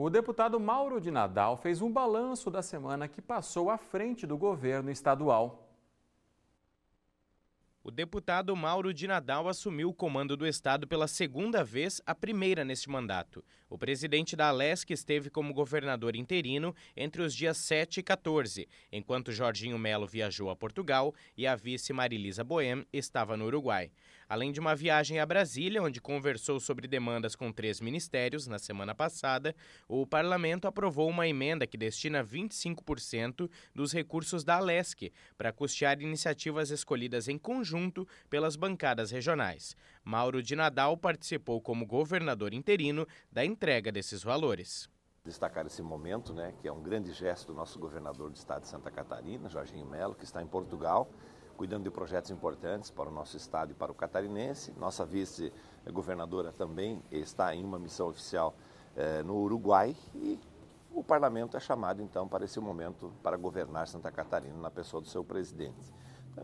O deputado Mauro de Nadal fez um balanço da semana que passou à frente do governo estadual o deputado Mauro de Nadal assumiu o comando do Estado pela segunda vez, a primeira neste mandato. O presidente da Alesc esteve como governador interino entre os dias 7 e 14, enquanto Jorginho Melo viajou a Portugal e a vice Marilisa Boem estava no Uruguai. Além de uma viagem a Brasília, onde conversou sobre demandas com três ministérios na semana passada, o parlamento aprovou uma emenda que destina 25% dos recursos da Alesc para custear iniciativas escolhidas em conjunto assunto pelas bancadas regionais. Mauro de Nadal participou como governador interino da entrega desses valores destacar esse momento, né, que é um grande gesto do nosso governador do estado de Santa Catarina, Jorginho Melo, que está em Portugal, cuidando de projetos importantes para o nosso estado e para o catarinense. Nossa vice-governadora também está em uma missão oficial eh, no Uruguai e o parlamento é chamado então para esse momento para governar Santa Catarina na pessoa do seu presidente.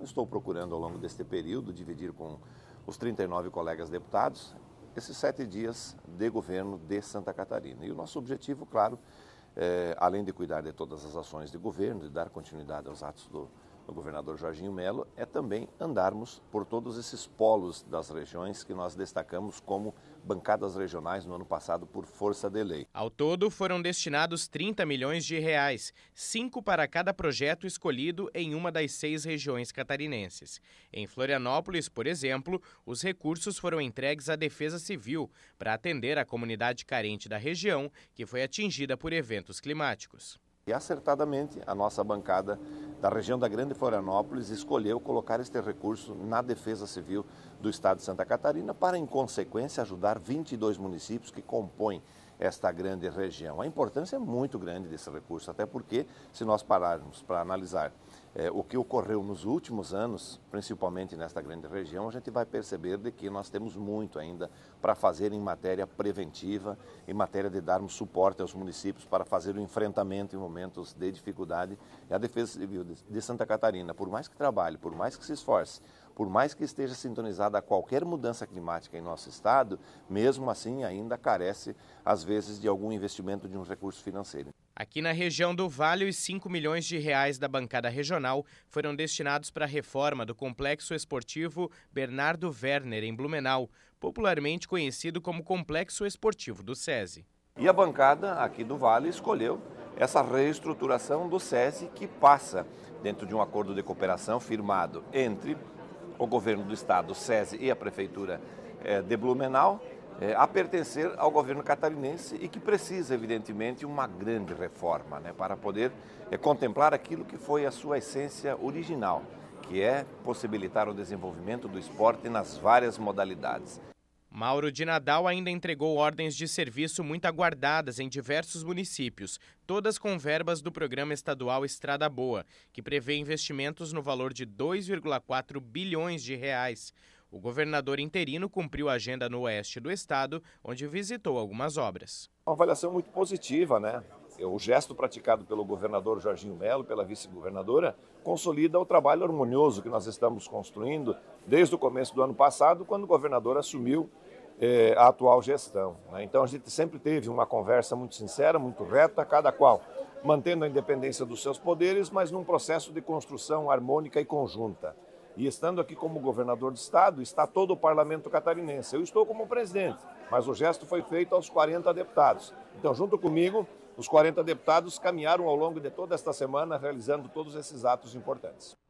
Eu estou procurando, ao longo deste período, dividir com os 39 colegas deputados esses sete dias de governo de Santa Catarina. E o nosso objetivo, claro, é, além de cuidar de todas as ações de governo, de dar continuidade aos atos do, no governador Jorginho Melo é também andarmos por todos esses polos das regiões que nós destacamos como bancadas regionais no ano passado por força de lei. Ao todo, foram destinados 30 milhões de reais, cinco para cada projeto escolhido em uma das seis regiões catarinenses. Em Florianópolis, por exemplo, os recursos foram entregues à Defesa Civil para atender a comunidade carente da região que foi atingida por eventos climáticos. E acertadamente, a nossa bancada da região da Grande Florianópolis escolheu colocar este recurso na Defesa Civil do Estado de Santa Catarina para, em consequência, ajudar 22 municípios que compõem esta grande região. A importância é muito grande desse recurso, até porque, se nós pararmos para analisar eh, o que ocorreu nos últimos anos, principalmente nesta grande região, a gente vai perceber de que nós temos muito ainda para fazer em matéria preventiva, em matéria de darmos suporte aos municípios para fazer o enfrentamento em momentos de dificuldade. E a Defesa Civil de Santa Catarina, por mais que trabalhe, por mais que se esforce, por mais que esteja sintonizada a qualquer mudança climática em nosso estado, mesmo assim ainda carece, às vezes, de algum investimento de um recurso financeiro. Aqui na região do Vale, os 5 milhões de reais da bancada regional foram destinados para a reforma do complexo esportivo Bernardo Werner, em Blumenau, popularmente conhecido como Complexo Esportivo do SESI. E a bancada aqui do Vale escolheu essa reestruturação do SESI que passa dentro de um acordo de cooperação firmado entre o governo do estado, o SESI e a prefeitura eh, de Blumenau eh, a pertencer ao governo catarinense e que precisa, evidentemente, uma grande reforma né, para poder eh, contemplar aquilo que foi a sua essência original, que é possibilitar o desenvolvimento do esporte nas várias modalidades. Mauro de Nadal ainda entregou ordens de serviço muito aguardadas em diversos municípios, todas com verbas do programa estadual Estrada Boa, que prevê investimentos no valor de 2,4 bilhões de reais. O governador interino cumpriu a agenda no oeste do estado, onde visitou algumas obras. Uma avaliação muito positiva, né? É, o gesto praticado pelo governador Jorginho Melo, pela vice-governadora, consolida o trabalho harmonioso que nós estamos construindo desde o começo do ano passado, quando o governador assumiu eh, a atual gestão. Né? Então a gente sempre teve uma conversa muito sincera, muito reta, cada qual mantendo a independência dos seus poderes, mas num processo de construção harmônica e conjunta. E estando aqui como governador de estado, está todo o parlamento catarinense. Eu estou como presidente, mas o gesto foi feito aos 40 deputados. Então, junto comigo, os 40 deputados caminharam ao longo de toda esta semana realizando todos esses atos importantes.